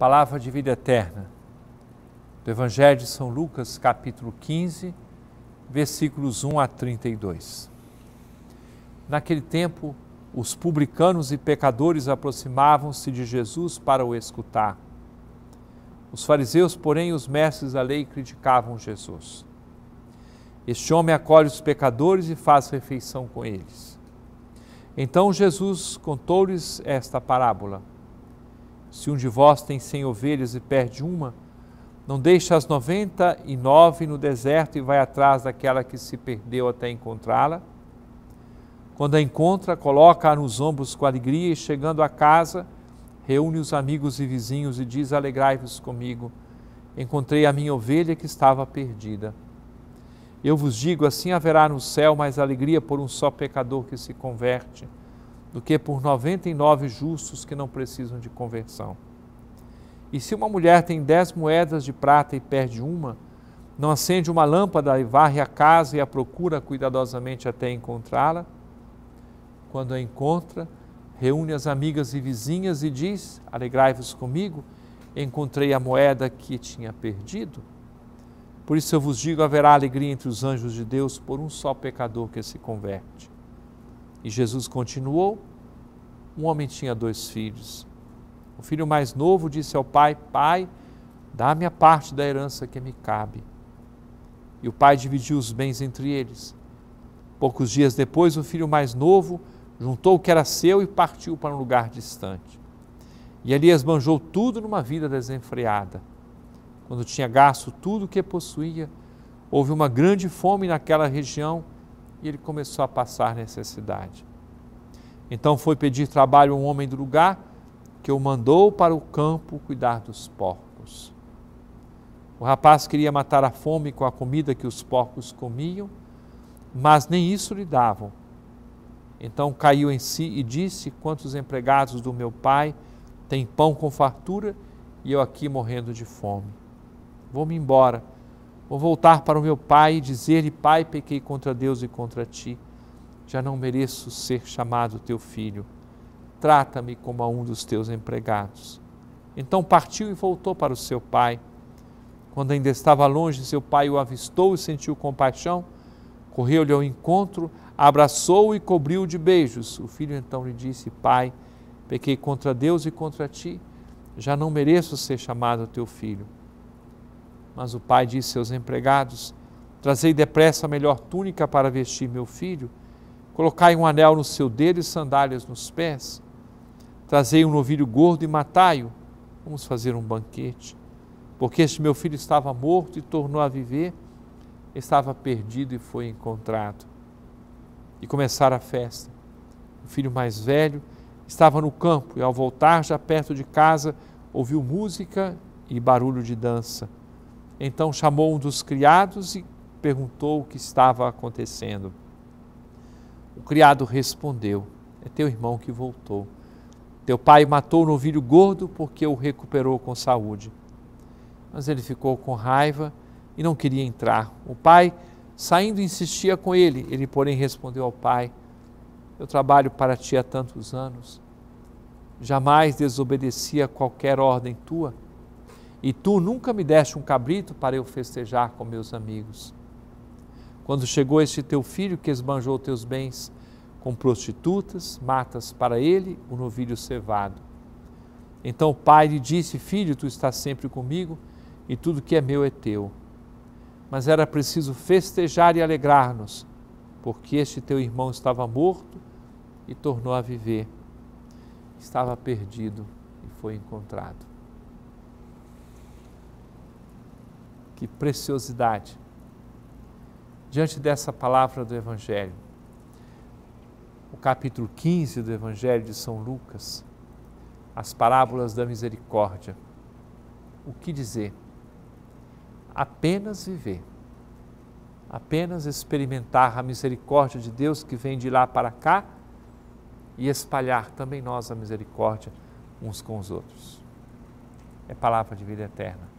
Palavra de vida eterna, do Evangelho de São Lucas, capítulo 15, versículos 1 a 32. Naquele tempo, os publicanos e pecadores aproximavam-se de Jesus para o escutar. Os fariseus, porém, os mestres da lei criticavam Jesus. Este homem acolhe os pecadores e faz refeição com eles. Então Jesus contou-lhes esta parábola. Se um de vós tem cem ovelhas e perde uma, não deixa as noventa e nove no deserto e vai atrás daquela que se perdeu até encontrá-la? Quando a encontra, coloca-a nos ombros com alegria e, chegando a casa, reúne os amigos e vizinhos e diz: Alegrai-vos comigo, encontrei a minha ovelha que estava perdida. Eu vos digo: assim haverá no céu mais alegria por um só pecador que se converte do que por 99 justos que não precisam de conversão. E se uma mulher tem dez moedas de prata e perde uma, não acende uma lâmpada e varre a casa e a procura cuidadosamente até encontrá-la? Quando a encontra, reúne as amigas e vizinhas e diz: Alegrai-vos comigo, encontrei a moeda que tinha perdido. Por isso eu vos digo: haverá alegria entre os anjos de Deus por um só pecador que se converte. E Jesus continuou: Um homem tinha dois filhos. O filho mais novo disse ao pai: Pai, dá-me a parte da herança que me cabe. E o pai dividiu os bens entre eles. Poucos dias depois, o filho mais novo juntou o que era seu e partiu para um lugar distante. E ali esbanjou tudo numa vida desenfreada. Quando tinha gasto tudo o que possuía, houve uma grande fome naquela região e ele começou a passar necessidade. Então foi pedir trabalho a um homem do lugar que o mandou para o campo cuidar dos porcos. O rapaz queria matar a fome com a comida que os porcos comiam, mas nem isso lhe davam. Então caiu em si e disse: Quantos empregados do meu pai têm pão com fartura e eu aqui morrendo de fome? Vou-me embora Vou voltar para o meu pai e dizer-lhe: Pai, pequei contra Deus e contra ti. Já não mereço ser chamado teu filho. Trata-me como a um dos teus empregados. Então partiu e voltou para o seu pai. Quando ainda estava longe, seu pai o avistou e sentiu compaixão. Correu-lhe ao encontro, abraçou-o e cobriu-o de beijos. O filho então lhe disse: Pai, pequei contra Deus e contra ti. Já não mereço ser chamado teu filho mas o pai disse aos empregados: Trazei depressa a melhor túnica para vestir meu filho, colocai um anel no seu dedo e sandálias nos pés, trazei um novilho gordo e matai-o, vamos fazer um banquete, porque este meu filho estava morto e tornou a viver, estava perdido e foi encontrado. E começaram a festa. O filho mais velho estava no campo e, ao voltar já perto de casa, ouviu música e barulho de dança então chamou um dos criados e perguntou o que estava acontecendo. O criado respondeu: É teu irmão que voltou. Teu pai matou o novilho gordo porque o recuperou com saúde. Mas ele ficou com raiva e não queria entrar. O pai, saindo, insistia com ele. Ele, porém, respondeu ao pai: Eu trabalho para ti há tantos anos. Jamais desobedeci a qualquer ordem tua e tu nunca me deste um cabrito para eu festejar com meus amigos. Quando chegou este teu filho que esbanjou teus bens com prostitutas, matas para ele o um novilho cevado. Então o pai lhe disse: Filho, tu estás sempre comigo e tudo que é meu é teu. Mas era preciso festejar e alegrar-nos, porque este teu irmão estava morto e tornou a viver. Estava perdido e foi encontrado. que preciosidade diante dessa palavra do Evangelho. O capítulo 15 do Evangelho de São Lucas, as parábolas da misericórdia. O que dizer? Apenas viver, apenas experimentar a misericórdia de Deus que vem de lá para cá e espalhar também nós a misericórdia uns com os outros. É palavra de vida eterna.